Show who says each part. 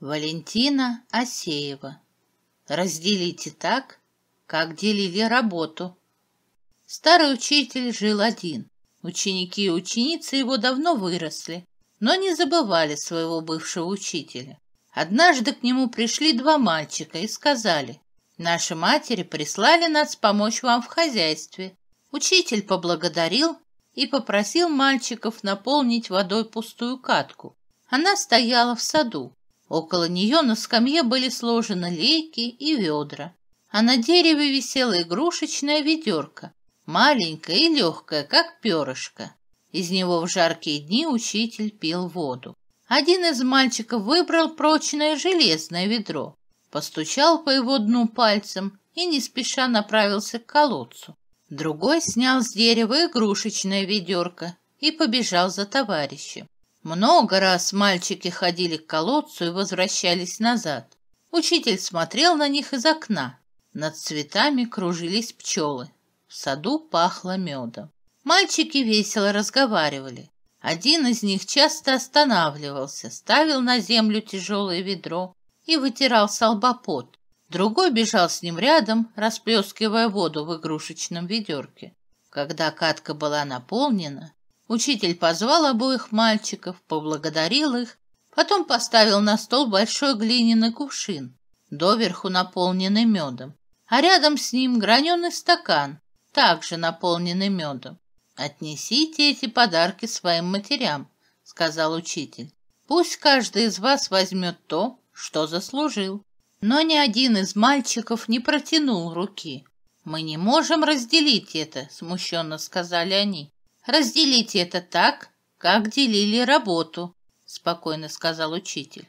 Speaker 1: Валентина Асеева. Разделите так, как делили работу. Старый учитель жил один. Ученики и ученицы его давно выросли, но не забывали своего бывшего учителя. Однажды к нему пришли два мальчика и сказали, «Наши матери прислали нас помочь вам в хозяйстве». Учитель поблагодарил и попросил мальчиков наполнить водой пустую катку. Она стояла в саду. Около нее на скамье были сложены лейки и ведра, а на дереве висела игрушечная ведерко, маленькое и легкое, как перышко. Из него в жаркие дни учитель пил воду. Один из мальчиков выбрал прочное железное ведро, постучал по его дну пальцем и не спеша направился к колодцу. Другой снял с дерева игрушечное ведерко и побежал за товарищем. Много раз мальчики ходили к колодцу и возвращались назад. Учитель смотрел на них из окна. Над цветами кружились пчелы. В саду пахло медом. Мальчики весело разговаривали. Один из них часто останавливался, ставил на землю тяжелое ведро и вытирал солбопот. Другой бежал с ним рядом, расплескивая воду в игрушечном ведерке. Когда катка была наполнена, Учитель позвал обоих мальчиков, поблагодарил их, потом поставил на стол большой глиняный кувшин, доверху наполненный медом, а рядом с ним граненый стакан, также наполненный медом. «Отнесите эти подарки своим матерям», — сказал учитель. «Пусть каждый из вас возьмет то, что заслужил». Но ни один из мальчиков не протянул руки. «Мы не можем разделить это», — смущенно сказали они. Разделите это так, как делили работу, спокойно сказал учитель.